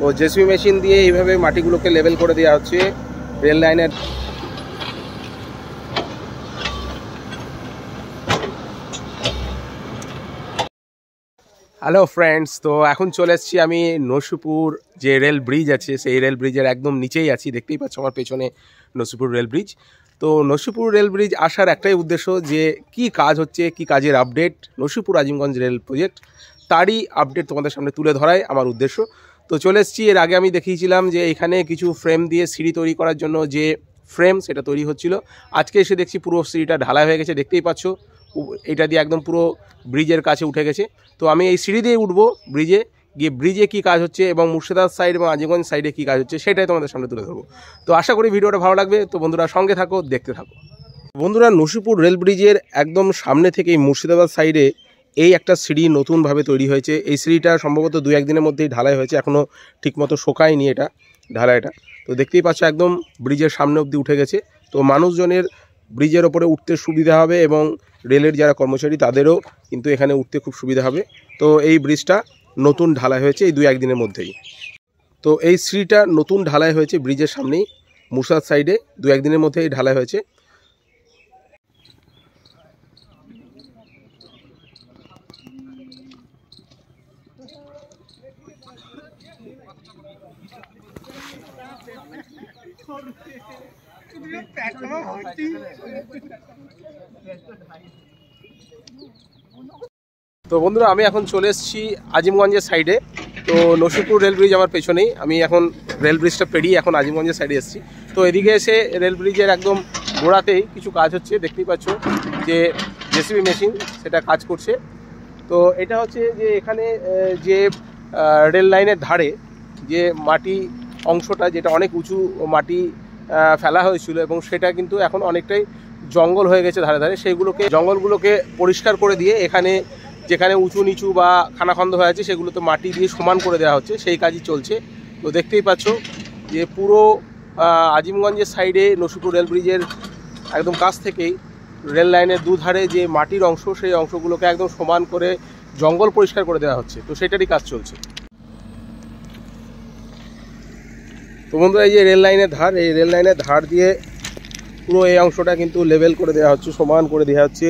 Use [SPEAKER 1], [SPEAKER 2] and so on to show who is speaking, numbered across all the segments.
[SPEAKER 1] তো JCB machine দিয়ে এইভাবে মাটিগুলোকে লেভেল করে দেওয়া হচ্ছে রেল লাইনের হ্যালো ফ্রেন্ডস তো এখন চলে এসেছি আমি নসুপুর যে রেল ব্রিজ আছে সেই রেল ব্রিজের একদম নিচেই আছি দেখতেই পাচ্ছ আমার পেছনে নসুপুর রেল ব্রিজ তো নসুপুর রেল ব্রিজ আসার একটাই উদ্দেশ্য যে কি কাজ হচ্ছে কি কাজের update Nasipur Azimganj rail project তারই আপডেট তোমাদের সামনে তুলে ধরাই আমার উদ্দেশ্য তো চলে এসছি এর আগে আমি দেখিয়েছিলাম যে এখানে কিছু ফ্রেম দিয়ে সিঁড়ি তৈরি করার জন্য যে ফ্রেম সেটা তৈরি হচ্ছিল আজকে এসে দেখছি পুরো সিঁড়িটা ঢালাই হয়ে গেছে দেখতেই পাচ্ছ এটা দিয়ে একদম পুরো ব্রিজের কাছে উঠে গেছে তো আমি এই সিঁড়ি দিয়ে উঠবো ব্রিজে গিয়ে ব্রিজে কী কাজ হচ্ছে এবং মুর্শিদাবাদ সাইড এবং আজিগঞ্জ সাইডে কী কাজ হচ্ছে সেটাই তোমাদের সামনে তুলে ধরবো তো আশা করি ভিডিওটা ভালো লাগবে তো বন্ধুরা সঙ্গে থাকো দেখতে থাকো বন্ধুরা নসিপুর রেল ব্রিজের একদম সামনে থেকেই মুর্শিদাবাদ সাইডে এই একটা সিঁড়ি নতুনভাবে তৈরি হয়েছে এই সিঁড়িটা সম্ভবত দু একদিনের মধ্যেই ঢালাই হয়েছে এখনও ঠিকমতো শোকায়নি এটা ঢালাইটা তো দেখতেই পাচ্ছ একদম ব্রিজের সামনে অবধি উঠে গেছে তো মানুষজনের ব্রিজের ওপরে উঠতে সুবিধা হবে এবং রেলের যারা কর্মচারী তাদেরও কিন্তু এখানে উঠতে খুব সুবিধা হবে তো এই ব্রিজটা নতুন ঢালাই হয়েছে এই দু একদিনের মধ্যেই তো এই সিঁড়িটা নতুন ঢালাই হয়েছে ব্রিজের সামনেই মুসাদ সাইডে দু একদিনের মধ্যেই ঢালাই হয়েছে তো বন্ধুরা আমি এখন চলে এসেছি আজিমগঞ্জের সাইডে তো নসিপুর রেল ব্রিজ আমার পেছনেই আমি এখন রেল ব্রিজটা পেরিয়ে এখন আজিমগঞ্জের সাইডে এসেছি তো এদিকে এসে রেল ব্রিজের একদম গোড়াতেই কিছু কাজ হচ্ছে দেখতেই পাচ্ছ যে জেসিবি মেশিন সেটা কাজ করছে তো এটা হচ্ছে যে এখানে যে রেল লাইনের ধারে যে মাটি অংশটা যেটা অনেক উঁচু মাটি ফেলা হয়েছিল এবং সেটা কিন্তু এখন অনেকটাই জঙ্গল হয়ে গেছে ধারে ধারে সেইগুলোকে জঙ্গলগুলোকে পরিষ্কার করে দিয়ে এখানে যেখানে উঁচু নিচু বা খানাখন্দ হয়ে আছে সেগুলো তো মাটি দিয়ে সমান করে দেওয়া হচ্ছে সেই কাজই চলছে তো দেখতেই পাচ্ছ যে পুরো আজিমগঞ্জের সাইডে নসিপুর রেল ব্রিজের একদম কাছ থেকেই রেল লাইনের দুধারে যে মাটির অংশ সেই অংশগুলোকে একদম সমান করে জঙ্গল পরিষ্কার করে দেওয়া হচ্ছে তো সেটারই কাজ চলছে তো বন্ধুরা এই যে রেল লাইনের ধার এই রেল লাইনের ধার দিয়ে পুরো এই অংশটা কিন্তু লেভেল করে দেওয়া হচ্ছে সমান করে দেওয়া হচ্ছে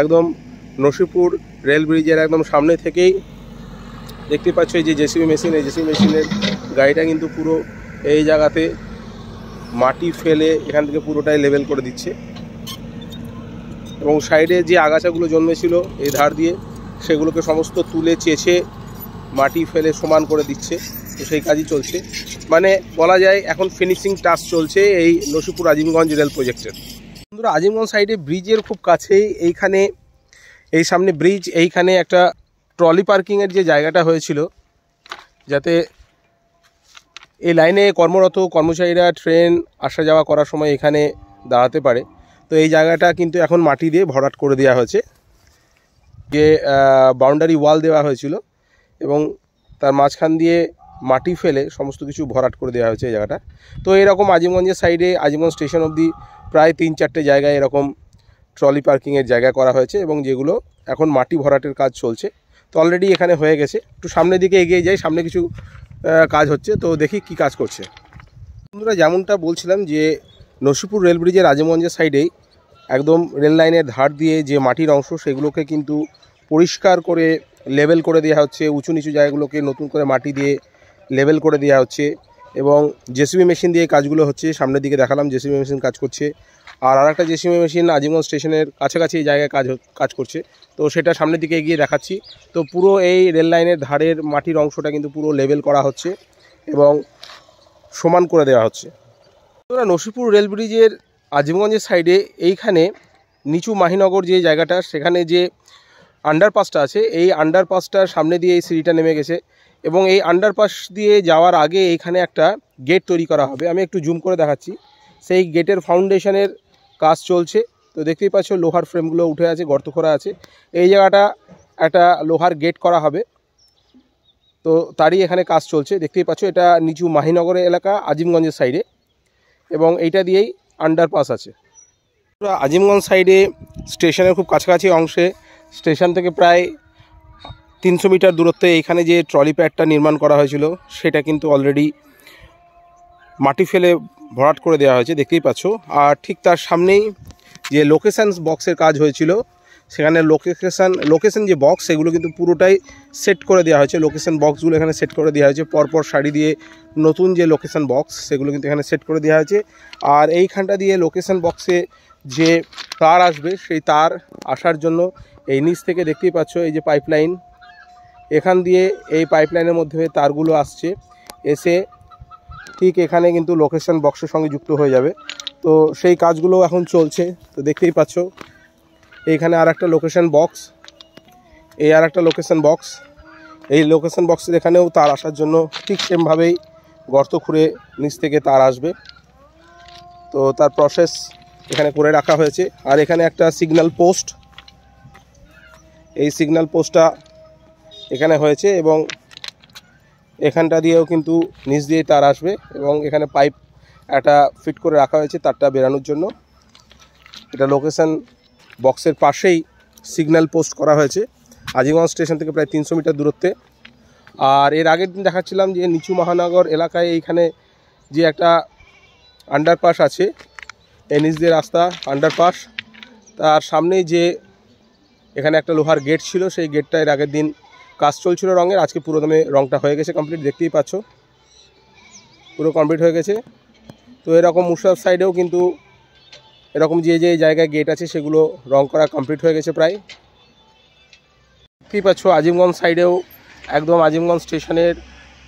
[SPEAKER 1] একদম নসিপুর রেল ব্রিজের একদম সামনে থেকেই দেখতে পাচ্ছ এই যে জেসিবি মেশিন এই জেসিবি মেশিনের গাড়িটা কিন্তু পুরো এই জায়গাতে মাটি ফেলে এখান থেকে পুরোটাই লেভেল করে দিচ্ছে এবং সাইডে যে আগাছাগুলো জন্মেছিল এই ধার দিয়ে সেগুলোকে সমস্ত তুলে চেছে মাটি ফেলে সমান করে দিচ্ছে তো সেই কাজই চলছে মানে বলা যায় এখন ফিনিশিং টাচ চলছে এই নসুপুর আজিমগঞ্জ রেল প্রজেক্টের বন্ধুরা আজিমগঞ্জ সাইডে ব্রিজের খুব কাছেই এইখানে এই সামনে ব্রিজ এইখানে একটা ট্রলি পার্কিংয়ের যে জায়গাটা হয়েছিল যাতে এই লাইনে কর্মরত কর্মচারীরা ট্রেন আসা যাওয়া করার সময় এখানে দাঁড়াতে পারে তো এই জায়গাটা কিন্তু এখন মাটি দিয়ে ভরাট করে দেওয়া হয়েছে যে বাউন্ডারি ওয়াল দেওয়া হয়েছিল এবং তার মাঝখান দিয়ে মাটি ফেলে সমস্ত কিছু ভরাট করে দেওয়া হয়েছে এই জায়গাটা তো এরকম আজিমগঞ্জের সাইডে আজিমগঞ্জ স্টেশন অবধি প্রায় তিন চারটে জায়গায় এরকম ট্রলি পার্কিংয়ের জায়গা করা হয়েছে এবং যেগুলো এখন মাটি ভরাটের কাজ চলছে তো অলরেডি এখানে হয়ে গেছে একটু সামনের দিকে এগিয়ে যাই সামনে কিছু কাজ হচ্ছে তো দেখি কি কাজ করছে বন্ধুরা যেমনটা বলছিলাম যে নসিপুর রেল ব্রিজের আজিমগঞ্জের সাইডেই একদম রেল লাইনের ধার দিয়ে যে মাটির অংশ সেগুলোকে কিন্তু পরিষ্কার করে লেভেল করে দেওয়া হচ্ছে উঁচু নিচু জায়গাগুলোকে নতুন করে মাটি দিয়ে লেভেল করে দেওয়া হচ্ছে এবং জেসিবি মেশিন দিয়ে কাজগুলো হচ্ছে সামনের দিকে দেখালাম জেসিবি মেশিন কাজ করছে আর আরেকটা জেসিবি মেশিন আজিমগঞ্জ স্টেশনের কাছাকাছি এই জায়গায় কাজ কাজ করছে তো সেটা সামনের দিকে এগিয়ে দেখাচ্ছি তো পুরো এই রেল লাইনের ধারের মাটির অংশটা কিন্তু পুরো লেভেল করা হচ্ছে এবং সমান করে দেওয়া হচ্ছে তোমরা নসিপুর রেল ব্রিজের আজিমগঞ্জের সাইডে এইখানে নিচু মাহিনগর যে জায়গাটা সেখানে যে আন্ডারপাসটা আছে এই আন্ডারপাসটার সামনে দিয়ে এই সিঁড়িটা নেমে গেছে এবং এই আন্ডারপাস দিয়ে যাওয়ার আগে এখানে একটা গেট তৈরি করা হবে আমি একটু জুম করে দেখাচ্ছি সেই গেটের ফাউন্ডেশনের কাজ চলছে তো দেখতেই পাচ্ছ লোহার ফ্রেমগুলো উঠে আছে গর্ত করা আছে এই জায়গাটা একটা লোহার গেট করা হবে তো তারই এখানে কাজ চলছে দেখতেই পাচ্ছ এটা নিচু মাহিনগরের এলাকা আজিমগঞ্জের সাইডে এবং এইটা দিয়েই আন্ডারপাস আছে আজিমগঞ্জ সাইডে স্টেশনের খুব কাছাকাছি অংশে স্টেশন থেকে প্রায় তিনশো মিটার দূরত্বে এইখানে যে ট্রলি প্যাডটা নির্মাণ করা হয়েছিল সেটা কিন্তু অলরেডি মাটি ফেলে ভরাট করে দেওয়া হয়েছে দেখতেই পাচ্ছ আর ঠিক তার সামনেই যে লোকেশানস বক্সের কাজ হয়েছিল সেখানে লোকেশান লোকেশান যে বক্স সেগুলো কিন্তু পুরোটাই সেট করে দেওয়া হয়েছে লোকেশান বক্সগুলো এখানে সেট করে দেওয়া হয়েছে পরপর শাড়ি দিয়ে নতুন যে লোকেশান বক্স সেগুলো কিন্তু এখানে সেট করে দেওয়া হয়েছে আর এইখানটা দিয়ে লোকেশান বক্সে যে তার আসবে সেই তার আসার জন্য এই নিচ থেকে দেখতেই পাচ্ছ এই যে পাইপলাইন এখান দিয়ে এই পাইপলাইনের মধ্যে তারগুলো আসছে এসে ঠিক এখানে কিন্তু লোকেশন বক্সের সঙ্গে যুক্ত হয়ে যাবে তো সেই কাজগুলো এখন চলছে তো দেখতেই পাচ্ছ এইখানে আর একটা লোকেশন বক্স এই আর একটা লোকেশান বক্স এই লোকেশন বক্সের এখানেও তার আসার জন্য ঠিক সেমভাবেই গর্ত খুঁড়ে নিচ থেকে তার আসবে তো তার প্রসেস এখানে করে রাখা হয়েছে আর এখানে একটা সিগন্যাল পোস্ট এই সিগন্যাল পোস্টটা এখানে হয়েছে এবং এখানটা দিয়েও কিন্তু নিচ দিয়ে তার আসবে এবং এখানে পাইপ একটা ফিট করে রাখা হয়েছে তারটা বেরানোর জন্য এটা লোকেশান বক্সের পাশেই সিগন্যাল পোস্ট করা হয়েছে আজিগঞ্জ স্টেশন থেকে প্রায় তিনশো মিটার দূরত্বে আর এর আগের দিন দেখাচ্ছিলাম যে নিচু মহানগর এলাকায় এইখানে যে একটা আন্ডারপাস আছে দিয়ে রাস্তা আন্ডারপাস তার সামনেই যে এখানে একটা লোহার গেট ছিল সেই গেটটা এর আগের দিন কাজ চলছিল রঙের আজকে পুরো দমে রঙটা হয়ে গেছে কমপ্লিট দেখতেই পাচ্ছ পুরো কমপ্লিট হয়ে গেছে তো এরকম মুর্শিদাবাদ সাইডেও কিন্তু এরকম যে যে জায়গায় গেট আছে সেগুলো রং করা কমপ্লিট হয়ে গেছে প্রায় দেখতেই পাচ্ছ আজিমগঞ্জ সাইডেও একদম আজিমগঞ্জ স্টেশনের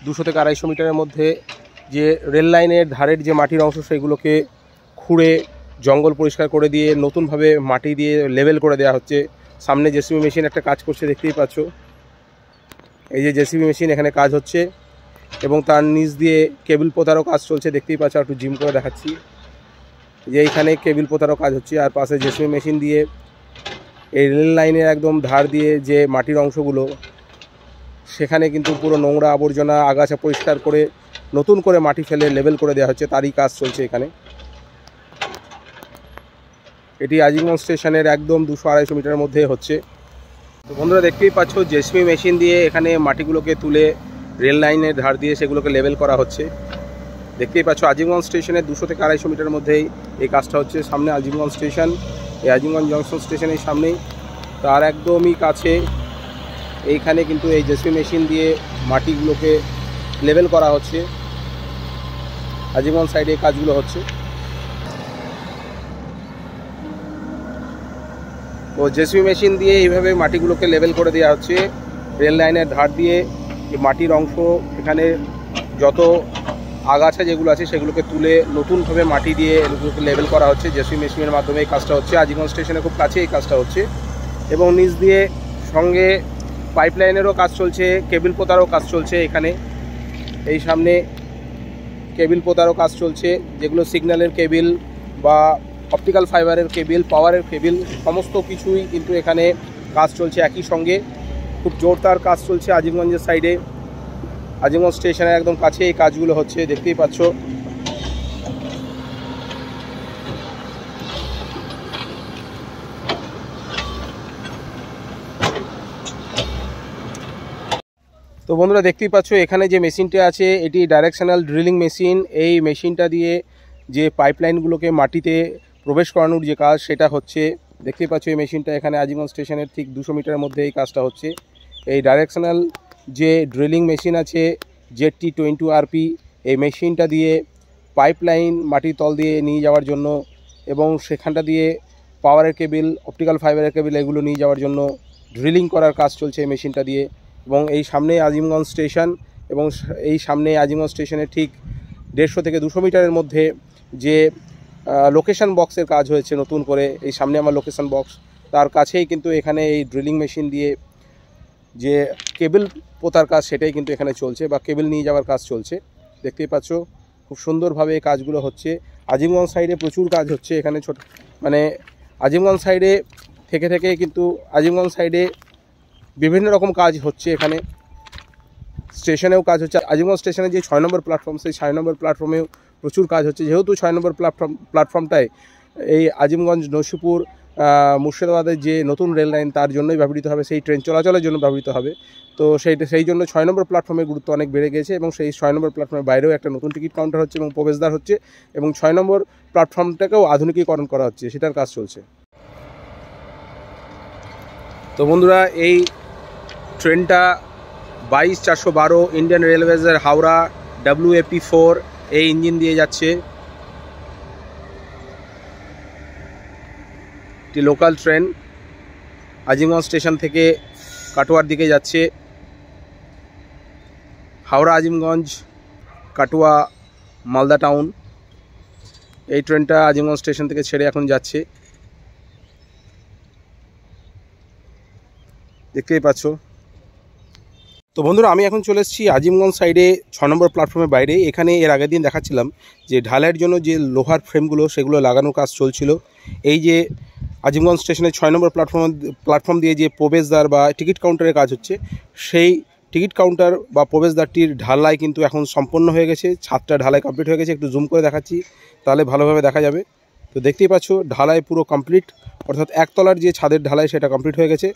[SPEAKER 1] দুশো থেকে আড়াইশো মিটারের মধ্যে যে রেল লাইনের ধারের যে মাটির অংশ সেগুলোকে খুঁড়ে জঙ্গল পরিষ্কার করে দিয়ে নতুনভাবে মাটি দিয়ে লেভেল করে দেওয়া হচ্ছে সামনে জেসিবি মেশিন একটা কাজ করছে দেখতেই পাচ্ছ এই যে জেসিবি মেশিন এখানে কাজ হচ্ছে এবং তার নিচ দিয়ে কেবিল পোতারও কাজ চলছে দেখতেই পাচ্ছ একটু জিম করে দেখাচ্ছি যে এইখানে কেবিল পোতারও কাজ হচ্ছে আর পাশে জেসিবি মেশিন দিয়ে এই রেল লাইনের একদম ধার দিয়ে যে মাটির অংশগুলো সেখানে কিন্তু পুরো নোংরা আবর্জনা আগাছা পরিষ্কার করে নতুন করে মাটি ফেলে লেবেল করে দেওয়া হচ্ছে তারই কাজ চলছে এখানে এটি আজিমগঞ্জ স্টেশনের একদম দুশো আড়াইশো মিটার মধ্যে হচ্ছে তো বন্ধুরা দেখতেই পাচ্ছ জেসমি মেশিন দিয়ে এখানে মাটিগুলোকে তুলে রেল লাইনের ধার দিয়ে সেগুলোকে লেভেল করা হচ্ছে দেখতেই পাচ্ছ আজিমগঞ্জ স্টেশনে দুশো থেকে আড়াইশো মিটার মধ্যেই এই কাজটা হচ্ছে সামনে আজিমগঞ্জ স্টেশন এই আজিমগঞ্জ জংশন স্টেশনের সামনেই তার একদমই কাছে এইখানে কিন্তু এই জেসি মেশিন দিয়ে মাটিগুলোকে লেভেল করা হচ্ছে আজিমগঞ্জ সাইডে কাজগুলো হচ্ছে তো জেসিবি মেশিন দিয়ে এইভাবে মাটিগুলোকে লেভেল করে দেওয়া হচ্ছে রেল লাইনের ধার দিয়ে মাটির অংশ এখানে যত আগাছা যেগুলো আছে সেগুলোকে তুলে নতুনভাবে মাটি দিয়ে এগুলোকে লেভেল করা হচ্ছে জেসিবি মেশিনের মাধ্যমে এই কাজটা হচ্ছে আজীবন স্টেশনে খুব কাছে এই কাজটা হচ্ছে এবং নিচ দিয়ে সঙ্গে পাইপ লাইনেরও কাজ চলছে কেবিল পোতারও কাজ চলছে এখানে এই সামনে কেবিল পোতারও কাজ চলছে যেগুলো সিগন্যালের কেবিল বা অপটিক্যাল ফাইবারের কেবিল পাওয়ারের কেবিল সমস্ত কিছুই কিন্তু এখানে কাজ চলছে একই সঙ্গে খুব জোরদার কাজ চলছে আজিমগঞ্জের সাইডে আজিমগঞ্জ স্টেশনের একদম কাছে এই কাজগুলো হচ্ছে দেখতেই পাচ্ছ তো বন্ধুরা দেখতেই পাচ্ছ এখানে যে মেশিনটা আছে এটি ডাইরেকশনাল ড্রিলিং মেশিন এই মেশিনটা দিয়ে যে পাইপলাইনগুলোকে মাটিতে প্রবেশ করানোর যে কাজ সেটা হচ্ছে দেখতে পাচ্ছ এই মেশিনটা এখানে আজিগঞ্জ স্টেশনের ঠিক দুশো মিটারের মধ্যে এই কাজটা হচ্ছে এই ডাইরেকশনাল যে ড্রিলিং মেশিন আছে জেটটি টোয়েন্টি আরপি এই মেশিনটা দিয়ে পাইপলাইন মাটির তল দিয়ে নিয়ে যাওয়ার জন্য এবং সেখানটা দিয়ে পাওয়ারের কেবিল অপটিক্যাল ফাইবারের কেবিল এগুলো নিয়ে যাওয়ার জন্য ড্রিলিং করার কাজ চলছে এই মেশিনটা দিয়ে এবং এই সামনে আজিমগঞ্জ স্টেশন এবং এই সামনে আজিমগঞ্জ স্টেশনের ঠিক দেড়শো থেকে দুশো মিটারের মধ্যে যে লোকেশন বক্সের কাজ হয়েছে নতুন করে এই সামনে আমার লোকেশন বক্স তার কাছেই কিন্তু এখানে এই ড্রিলিং মেশিন দিয়ে যে কেবল পোতার কাজ সেটাই কিন্তু এখানে চলছে বা কেবল নিয়ে যাওয়ার কাজ চলছে দেখতেই পাচ্ছ খুব সুন্দরভাবে এই কাজগুলো হচ্ছে আজিমগঞ্জ সাইডে প্রচুর কাজ হচ্ছে এখানে ছোট মানে আজিমগঞ্জ সাইডে থেকে থেকে কিন্তু আজিমগঞ্জ সাইডে বিভিন্ন রকম কাজ হচ্ছে এখানে স্টেশনেও কাজ হচ্ছে আজিমগঞ্জ স্টেশনে যে ছয় নম্বর প্ল্যাটফর্ম সেই ছয় নম্বর প্ল্যাটফর্মেও প্রচুর কাজ হচ্ছে যেহেতু ছয় নম্বর প্ল্যাটফর্ম প্ল্যাটফর্মটায় এই আজিমগঞ্জ নসিপুর মুর্শিদাবাদের যে নতুন রেল লাইন তার জন্যই ব্যবহৃত হবে সেই ট্রেন চলাচলের জন্য ব্যবহৃত হবে তো সেই সেই জন্য ছয় নম্বর প্ল্যাটফর্মের গুরুত্ব অনেক বেড়ে গেছে এবং সেই ছয় নম্বর প্ল্যাটফর্মের বাইরেও একটা নতুন টিকিট কাউন্টার হচ্ছে এবং প্রবেশদ্বার হচ্ছে এবং ছয় নম্বর প্ল্যাটফর্মটাকেও আধুনিকীকরণ করা হচ্ছে সেটার কাজ চলছে তো বন্ধুরা এই ট্রেনটা বাইশ চারশো বারো ইন্ডিয়ান রেলওয়েজের হাওড়া ডাব্লিউএপি ফোর এই ইঞ্জিন দিয়ে যাচ্ছে একটি লোকাল ট্রেন আজিমগঞ্জ স্টেশন থেকে কাটোয়ার দিকে যাচ্ছে হাওড়া আজিমগঞ্জ কাটোয়া মালদা টাউন এই ট্রেনটা আজিমগঞ্জ স্টেশন থেকে ছেড়ে এখন যাচ্ছে দেখতেই পাচ্ছ তো বন্ধুরা আমি এখন চলে এসেছি আজিমগঞ্জ সাইডে ছ নম্বর প্ল্যাটফর্মের বাইরে এখানে এর আগের দিন দেখাচ্ছিলাম যে ঢালাইয়ের জন্য যে লোহার ফ্রেমগুলো সেগুলো লাগানোর কাজ চলছিল এই যে আজিমগঞ্জ স্টেশনে ছয় নম্বর প্ল্যাটফর্ম প্ল্যাটফর্ম দিয়ে যে প্রবেশদ্বার বা টিকিট কাউন্টারের কাজ হচ্ছে সেই টিকিট কাউন্টার বা প্রবেশদ্বারটির ঢালাই কিন্তু এখন সম্পন্ন হয়ে গেছে ছাদটা ঢালাই কমপ্লিট হয়ে গেছে একটু জুম করে দেখাচ্ছি তাহলে ভালোভাবে দেখা যাবে তো দেখতেই পাচ্ছ ঢালাই পুরো কমপ্লিট অর্থাৎ একতলার যে ছাদের ঢালাই সেটা কমপ্লিট হয়ে গেছে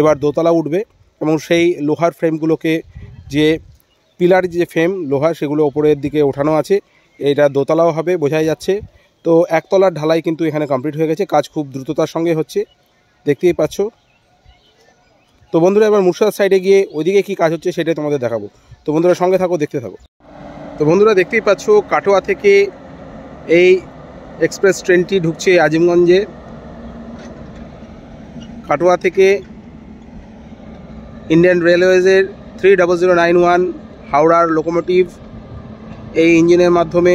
[SPEAKER 1] এবার দোতলা উঠবে এবং সেই লোহার ফ্রেমগুলোকে যে পিলার যে ফ্রেম লোহার সেগুলো ওপরের দিকে ওঠানো আছে এটা দোতলাও হবে বোঝাই যাচ্ছে তো একতলার ঢালাই কিন্তু এখানে কমপ্লিট হয়ে গেছে কাজ খুব দ্রুততার সঙ্গে হচ্ছে দেখতেই পাচ্ছ তো বন্ধুরা এবার মুর্শিদাবাদ সাইডে গিয়ে ওইদিকে কি কাজ হচ্ছে সেটাই তোমাদের দেখাবো তো বন্ধুরা সঙ্গে থাকো দেখতে থাকো তো বন্ধুরা দেখতেই পাচ্ছ কাটোয়া থেকে এই এক্সপ্রেস ট্রেনটি ঢুকছে আজিমগঞ্জে কাটোয়া থেকে ইন্ডিয়ান রেলওয়েজের three double zero nine one হাওড়ার লোকোমোটিভ এই ইঞ্জিনের মাধ্যমে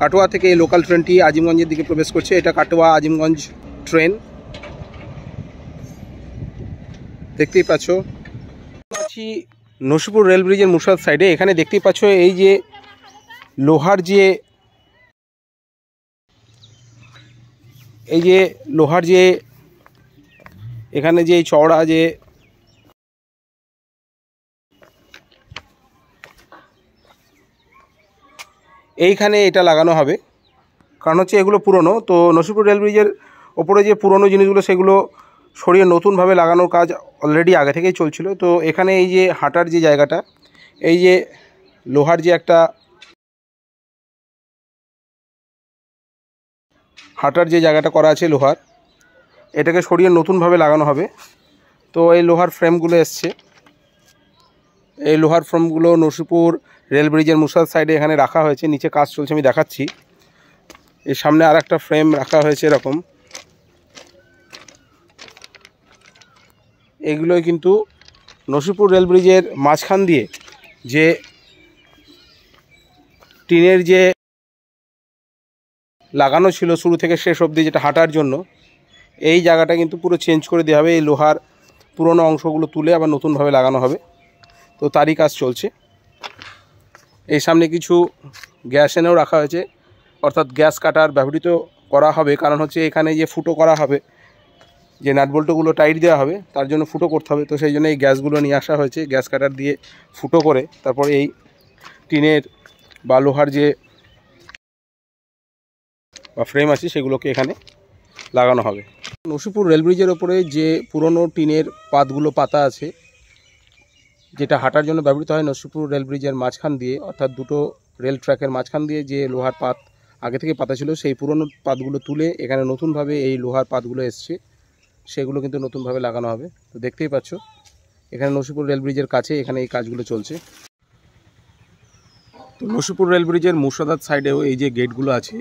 [SPEAKER 1] কাটোয়া থেকে এই লোকাল ট্রেনটি আজিমগঞ্জের দিকে প্রবেশ করছে এটা কাটোয়া আজিমগঞ্জ ট্রেন দেখতেই পাচ্ছ আছি নসিপুর রেল ব্রিজের মুর্শাদ সাইডে এখানে দেখতেই পাচ্ছ এই যে লোহার যে এই যে লোহার যে এখানে যে চওড়া যে এইখানে এটা লাগানো হবে কারণ হচ্ছে এগুলো পুরনো তো নসিপুর রেল ব্রিজের ওপরে যে পুরনো জিনিসগুলো সেগুলো সরিয়ে নতুনভাবে লাগানোর কাজ অলরেডি আগে থেকেই চলছিল তো এখানে এই যে হাঁটার যে জায়গাটা এই যে লোহার যে একটা হাঁটার যে জায়গাটা করা আছে লোহার এটাকে সরিয়ে নতুনভাবে লাগানো হবে তো এই লোহার ফ্রেমগুলো এসছে এই লোহার ফ্রেমগুলো নসিপুর রেল ব্রিজের মুসাদ সাইডে এখানে রাখা হয়েছে নিচে কাজ চলছে আমি দেখাচ্ছি এর সামনে আর একটা ফ্রেম রাখা হয়েছে এরকম এগুলোই কিন্তু নসিপুর রেল ব্রিজের মাঝখান দিয়ে যে টিনের যে লাগানো ছিল শুরু থেকে শেষ অবধি যেটা হাঁটার জন্য এই জায়গাটা কিন্তু পুরো চেঞ্জ করে দেওয়া হবে এই লোহার পুরনো অংশগুলো তুলে আবার নতুনভাবে লাগানো হবে তো তারই কাজ চলছে এই সামনে কিছু গ্যাস এনেও রাখা হয়েছে অর্থাৎ গ্যাস কাটার ব্যবহৃত করা হবে কারণ হচ্ছে এখানে যে ফুটো করা হবে যে নাটবল্টগুলো টাইট দেওয়া হবে তার জন্য ফুটো করতে হবে তো সেই জন্য এই গ্যাসগুলো নিয়ে আসা হয়েছে গ্যাস কাটার দিয়ে ফুটো করে তারপর এই টিনের বা লোহার যে বা ফ্রেম আছে সেগুলোকে এখানে লাগানো হবে নসিপুর রেলব্রিজের ওপরে যে পুরনো টিনের পাতগুলো পাতা আছে যেটা হাঁটার জন্য ব্যবহৃত হয় নসিপুর রেল ব্রিজের মাঝখান দিয়ে অর্থাৎ দুটো রেল ট্র্যাকের মাঝখান দিয়ে যে লোহার পাত আগে থেকে পাতা ছিল সেই পুরনো পাতগুলো তুলে এখানে নতুনভাবে এই লোহার পাতগুলো এসছে সেগুলো কিন্তু নতুনভাবে লাগানো হবে তো দেখতেই পাচ্ছ এখানে নসিপুর রেল ব্রিজের কাছে এখানে এই কাজগুলো চলছে তো নসিপুর রেল ব্রিজের মুর্শাদাদ সাইডেও এই যে গেটগুলো আছে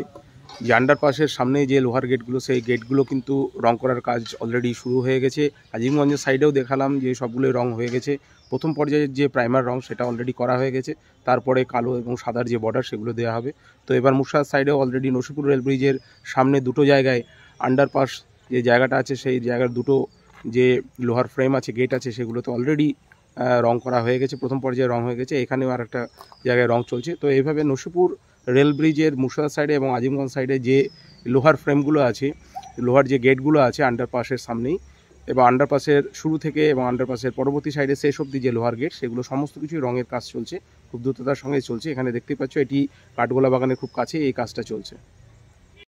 [SPEAKER 1] যে আন্ডারপাসের সামনে যে লোহার গেটগুলো সেই গেটগুলো কিন্তু রং করার কাজ অলরেডি শুরু হয়ে গেছে আজিমগঞ্জের সাইডেও দেখালাম যে সবগুলোই রং হয়ে গেছে প্রথম পর্যায়ের যে প্রাইমার রং সেটা অলরেডি করা হয়ে গেছে তারপরে কালো এবং সাদার যে বর্ডার সেগুলো দেওয়া হবে তো এবার মুর্শিদাবাদ সাইডেও অলরেডি নসিপুর রেলব্রিজের সামনে দুটো জায়গায় আন্ডারপাস যে জায়গাটা আছে সেই জায়গার দুটো যে লোহার ফ্রেম আছে গেট আছে সেগুলোতে অলরেডি রং করা হয়ে গেছে প্রথম পর্যায়ে রং হয়ে গেছে এখানেও আর একটা জায়গায় রং চলছে তো এইভাবে নসিপুর রেল ব্রিজের মুর্শিদাবাদ সাইডে এবং আজিমগঞ্জ সাইডে যে লোহার ফ্রেমগুলো আছে লোহার যে গেটগুলো আছে আন্ডারপাসের সামনেই এবং আন্ডারপাসের শুরু থেকে এবং আন্ডারপাসের পরবর্তী সাইডে শেষ অব্দি যে লোহার গেট সেগুলো সমস্ত কিছু রঙের কাজ চলছে খুব দ্রুততার সঙ্গে চলছে এখানে দেখতে পাচ্ছ এটি কাঠগোলা বাগানের খুব কাছে এই কাজটা চলছে